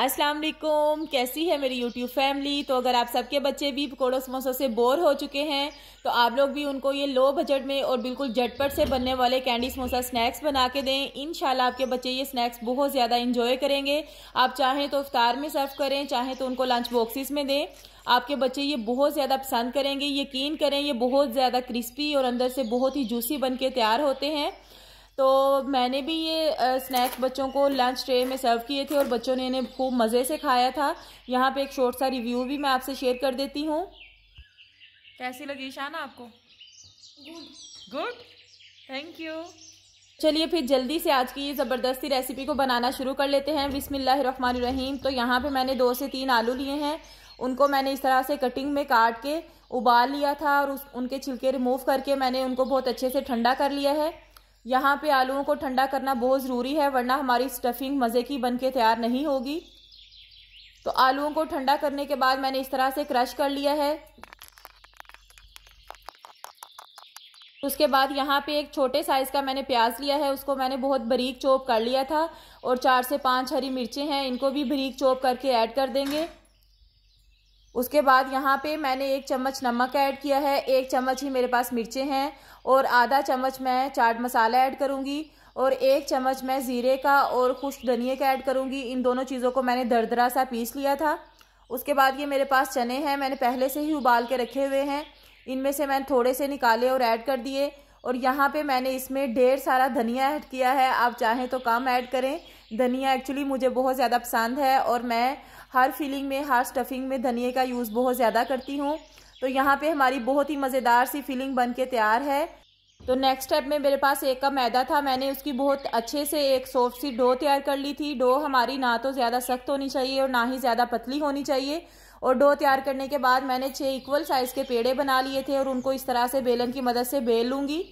अस्सलाम वालेकुम कैसी है मेरी यूट्यूब फैमिली तो अगर आप सबके बच्चे भी पकौड़ों समोसों से बोर हो चुके हैं तो आप लोग भी उनको ये लो बजट में और बिल्कुल झटपट से बनने वाले कैंडी समोसा स्नैक्स बना के दें इन आपके बच्चे ये स्नैक्स बहुत ज़्यादा इंजॉय करेंगे आप चाहें तो इफ्तार में सर्व करें चाहें तो उनको लंच बॉक्सिस में दें आपके बच्चे ये बहुत ज़्यादा पसंद करेंगे यकीन करें ये बहुत ज़्यादा क्रिस्पी और अंदर से बहुत ही जूसी बन के तैयार होते हैं तो मैंने भी ये स्नैक्स बच्चों को लंच ट्रे में सर्व किए थे और बच्चों ने इन्हें खूब मज़े से खाया था यहाँ पे एक शॉर्ट सा रिव्यू भी मैं आपसे शेयर कर देती हूँ कैसी लगी शाना आपको गुड थैंक यू चलिए फिर जल्दी से आज की ये ज़बरदस्ती रेसिपी को बनाना शुरू कर लेते हैं बिसमीम तो यहाँ पे मैंने दो से तीन आलू लिए हैं उनको मैंने इस तरह से कटिंग में काट के उबाल लिया था और उस उनके छिलके रिमूव करके मैंने उनको बहुत अच्छे से ठंडा कर लिया है यहाँ पे आलूओं को ठंडा करना बहुत ज़रूरी है वरना हमारी स्टफिंग मज़े की बन के तैयार नहीं होगी तो आलूओं को ठंडा करने के बाद मैंने इस तरह से क्रश कर लिया है उसके बाद यहाँ पे एक छोटे साइज़ का मैंने प्याज लिया है उसको मैंने बहुत बरीक चॉप कर लिया था और चार से पाँच हरी मिर्चें हैं इनको भी बरीक चॉप करके ऐड कर देंगे उसके बाद यहाँ पे मैंने एक चम्मच नमक ऐड किया है एक चम्मच ही मेरे पास मिर्चें हैं और आधा चम्मच मैं चाट मसाला ऐड करूँगी और एक चम्मच मैं ज़ीरे का और खुश धनिए का ऐड करूँगी इन दोनों चीज़ों को मैंने दरदरा सा पीस लिया था उसके बाद ये मेरे पास चने हैं मैंने पहले से ही उबाल के रखे हुए हैं इनमें से मैंने थोड़े से निकाले और ऐड कर दिए और यहाँ पे मैंने इसमें ढेर सारा धनिया ऐड किया है आप चाहें तो कम ऐड करें धनिया एक्चुअली मुझे बहुत ज़्यादा पसंद है और मैं हर फीलिंग में हर स्टफिंग में धनिए का यूज़ बहुत ज़्यादा करती हूँ तो यहाँ पे हमारी बहुत ही मज़ेदार सी फीलिंग बन के तैयार है तो नेक्स्ट स्टेप में मेरे पास एक कप मैदा था मैंने उसकी बहुत अच्छे से एक सॉफ्ट सी डो तैयार कर ली थी डो हमारी ना तो ज़्यादा सख्त होनी चाहिए और ना ही ज़्यादा पतली होनी चाहिए और डो तैयार करने के बाद मैंने छः इक्वल साइज़ के पेड़े बना लिए थे और उनको इस तरह से बेलन की मदद से बेल लूँगी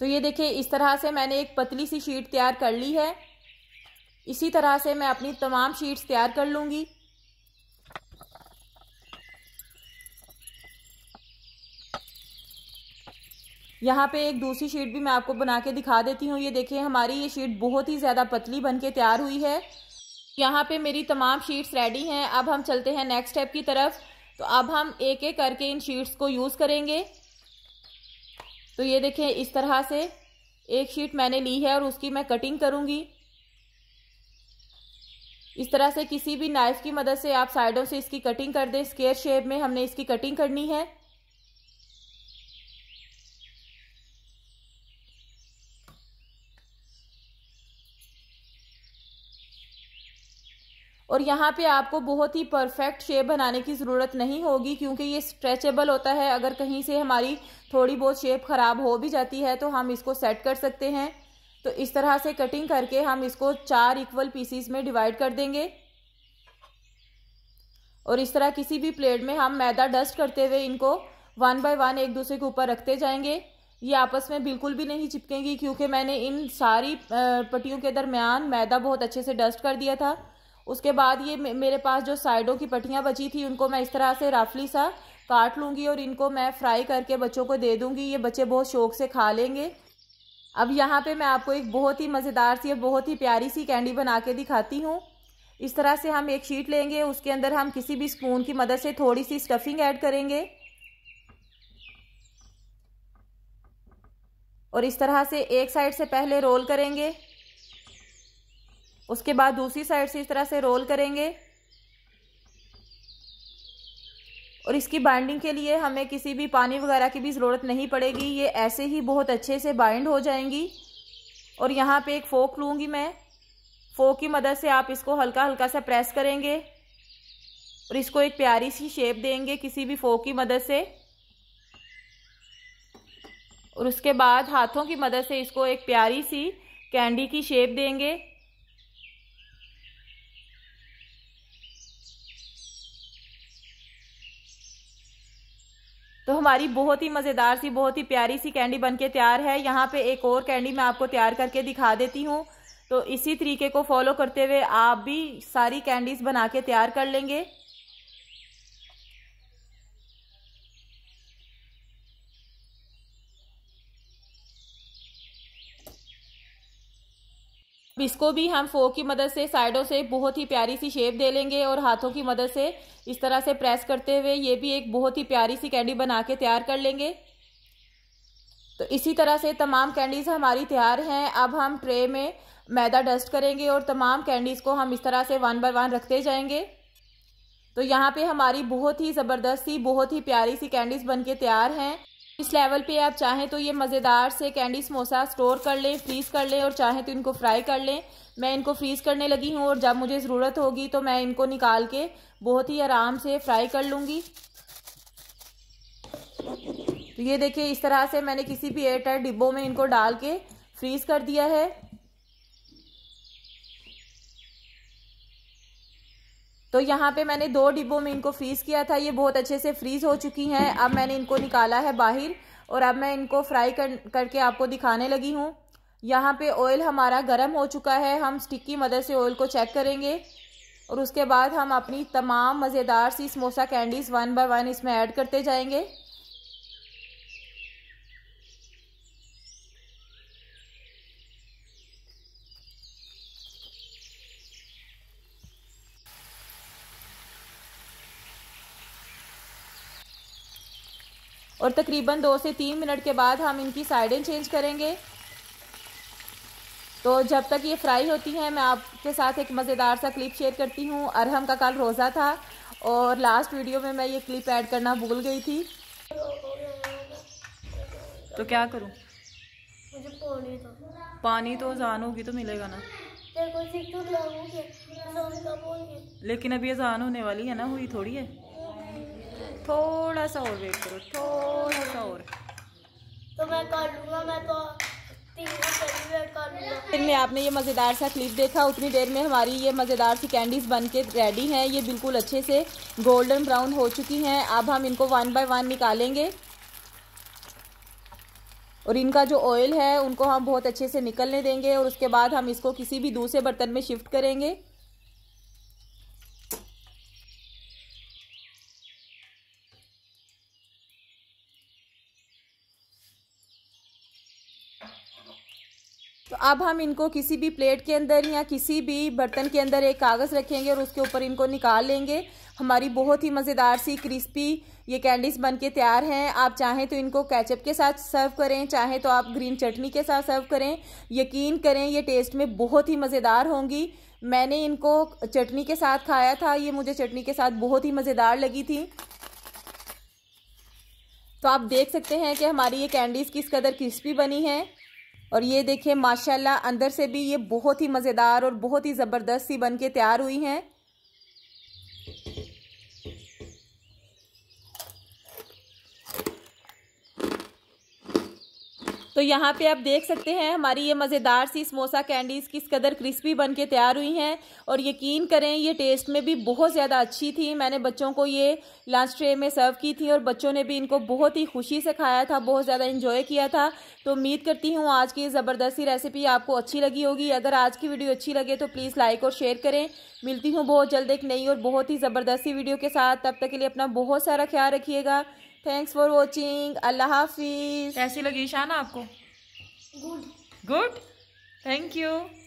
तो ये देखिए इस तरह से मैंने एक पतली सी शीट तैयार कर ली है इसी तरह से मैं अपनी तमाम शीट्स तैयार कर लूँगी यहाँ पे एक दूसरी शीट भी मैं आपको बना के दिखा देती हूँ ये देखिए हमारी ये शीट बहुत ही ज़्यादा पतली बन के तैयार हुई है यहाँ पे मेरी तमाम शीट्स रेडी हैं अब हम चलते हैं नेक्स्ट स्टेप की तरफ तो अब हम एक एक करके इन शीट्स को यूज़ करेंगे तो ये देखें इस तरह से एक शीट मैंने ली है और उसकी मैं कटिंग करूँगी इस तरह से किसी भी नाइफ़ की मदद से आप साइडों से इसकी कटिंग कर दें स्केयर शेप में हमने इसकी कटिंग करनी है और यहाँ पे आपको बहुत ही परफेक्ट शेप बनाने की ज़रूरत नहीं होगी क्योंकि ये स्ट्रेचेबल होता है अगर कहीं से हमारी थोड़ी बहुत शेप ख़राब हो भी जाती है तो हम इसको सेट कर सकते हैं तो इस तरह से कटिंग करके हम इसको चार इक्वल पीसीस में डिवाइड कर देंगे और इस तरह किसी भी प्लेट में हम मैदा डस्ट करते हुए इनको वन बाय वन एक दूसरे के ऊपर रखते जाएंगे ये आपस में बिल्कुल भी नहीं चिपकेंगी क्योंकि मैंने इन सारी पट्टियों के दरमियान मैदा बहुत अच्छे से डस्ट कर दिया था उसके बाद ये मेरे पास जो साइडों की पट्टियाँ बची थी उनको मैं इस तरह से राफली सा काट लूँगी और इनको मैं फ्राई करके बच्चों को दे दूँगी ये बच्चे बहुत शौक से खा लेंगे अब यहाँ पे मैं आपको एक बहुत ही मज़ेदार सी और बहुत ही प्यारी सी कैंडी बना के दिखाती हूँ इस तरह से हम एक शीट लेंगे उसके अंदर हम किसी भी स्पून की मदद से थोड़ी सी स्टफिंग ऐड करेंगे और इस तरह से एक साइड से पहले रोल करेंगे उसके बाद दूसरी साइड से इस तरह से रोल करेंगे और इसकी बाइंडिंग के लिए हमें किसी भी पानी वगैरह की भी ज़रूरत नहीं पड़ेगी ये ऐसे ही बहुत अच्छे से बाइंड हो जाएंगी और यहाँ पे एक फोक लूँगी मैं फोक की मदद से आप इसको हल्का हल्का सा प्रेस करेंगे और इसको एक प्यारी सी शेप देंगे किसी भी फोक की मदद से और उसके बाद हाथों की मदद से इसको एक प्यारी सी कैंडी की शेप देंगे तो हमारी बहुत ही मज़ेदार सी बहुत ही प्यारी सी कैंडी बनके तैयार है यहाँ पे एक और कैंडी मैं आपको तैयार करके दिखा देती हूँ तो इसी तरीके को फॉलो करते हुए आप भी सारी कैंडीज़ बना के तैयार कर लेंगे इसको भी हम फोक की मदद से साइडों से बहुत ही प्यारी सी शेप दे लेंगे और हाथों की मदद से इस तरह से प्रेस करते हुए ये भी एक बहुत ही प्यारी सी कैंडी बना के तैयार कर लेंगे तो इसी तरह से तमाम कैंडीज़ हमारी तैयार हैं अब हम ट्रे में मैदा डस्ट करेंगे और तमाम कैंडीज़ को हम इस तरह से वन बाय वन रखते जाएंगे तो यहाँ पे हमारी बहुत ही ज़बरदस्त सी बहुत ही प्यारी सी कैंडीज़ बन के तैयार हैं इस लेवल पे आप चाहें तो ये मज़ेदार से कैंडी समोसा स्टोर कर लें फ्रीज़ कर लें और चाहें तो इनको फ्राई कर लें मैं इनको फ्रीज़ करने लगी हूँ और जब मुझे ज़रूरत होगी तो मैं इनको निकाल के बहुत ही आराम से फ्राई कर लूँगी तो ये देखिए इस तरह से मैंने किसी भी एयर डिब्बों में इनको डाल के फ्रीज़ कर दिया है तो यहाँ पे मैंने दो डिब्बों में इनको फ्रीज़ किया था ये बहुत अच्छे से फ्रीज़ हो चुकी हैं अब मैंने इनको निकाला है बाहर और अब मैं इनको फ्राई कर करके आपको दिखाने लगी हूँ यहाँ पे ऑयल हमारा गर्म हो चुका है हम स्टिक की मदद से ऑयल को चेक करेंगे और उसके बाद हम अपनी तमाम मज़ेदार सी samosa candies one by one इसमें ऐड करते जाएंगे और तकरीबन दो से तीन मिनट के बाद हम इनकी साइडें चेंज करेंगे तो जब तक ये फ्राई होती हैं मैं आपके साथ एक मज़ेदार सा क्लिप शेयर करती हूँ अरहम का कल रोज़ा था और लास्ट वीडियो में मैं ये क्लिप ऐड करना भूल गई थी तो क्या करूँ मुझे पानी तो पानी तो जान होगी तो मिलेगा ना तो लेकिन अभी अजान होने वाली है ना हुई थोड़ी है थोड़ी थोड़ा सा और वेट करो थोड़ा सा और तो मैं कर लूंगा मैं तो दिन में आपने ये मज़ेदार सा क्लिप देखा उतनी देर में हमारी ये मज़ेदार सी कैंडीज़ बन के रेडी हैं ये बिल्कुल अच्छे से गोल्डन ब्राउन हो चुकी हैं अब हम इनको वन बाय वन निकालेंगे और इनका जो ऑयल है उनको हम बहुत अच्छे से निकलने देंगे और उसके बाद हम इसको किसी भी दूसरे बर्तन में शिफ्ट करेंगे तो अब हम इनको किसी भी प्लेट के अंदर या किसी भी बर्तन के अंदर एक कागज़ रखेंगे और उसके ऊपर इनको निकाल लेंगे हमारी बहुत ही मज़ेदार सी क्रिस्पी ये कैंडीज बन के तैयार हैं आप चाहें तो इनको कैचअप के साथ सर्व करें चाहें तो आप ग्रीन चटनी के साथ सर्व करें यकीन करें ये टेस्ट में बहुत ही मज़ेदार होंगी मैंने इनको चटनी के साथ खाया था ये मुझे चटनी के साथ बहुत ही मज़ेदार लगी थी तो आप देख सकते हैं कि हमारी ये कैंडीज़ किस कदर क्रिस्पी बनी है और ये देखिए माशाल्लाह अंदर से भी ये बहुत ही मज़ेदार और बहुत ही ज़बरदस्त सी बन के तैयार हुई हैं तो यहाँ पे आप देख सकते हैं हमारी ये मज़ेदार सी समोसा कैंडीज़ किस कदर क्रिस्पी बन के तैयार हुई हैं और यकीन करें ये टेस्ट में भी बहुत ज़्यादा अच्छी थी मैंने बच्चों को ये लंच ट्रे में सर्व की थी और बच्चों ने भी इनको बहुत ही खुशी से खाया था बहुत ज़्यादा इंजॉय किया था तो उम्मीद करती हूँ आज की ज़बरदस्ती रेसिपी आपको अच्छी लगी होगी अगर आज की वीडियो अच्छी लगे तो प्लीज़ लाइक और शेयर करें मिलती हूँ बहुत जल्द एक नई और बहुत ही ज़बरदस्ती वीडियो के साथ तब तक के लिए अपना बहुत सारा ख्याल रखिएगा थैंक्स फॉर वॉचिंग अल्लाह हाफिज कैसी लगी ईशान आपको गुड गुड थैंक यू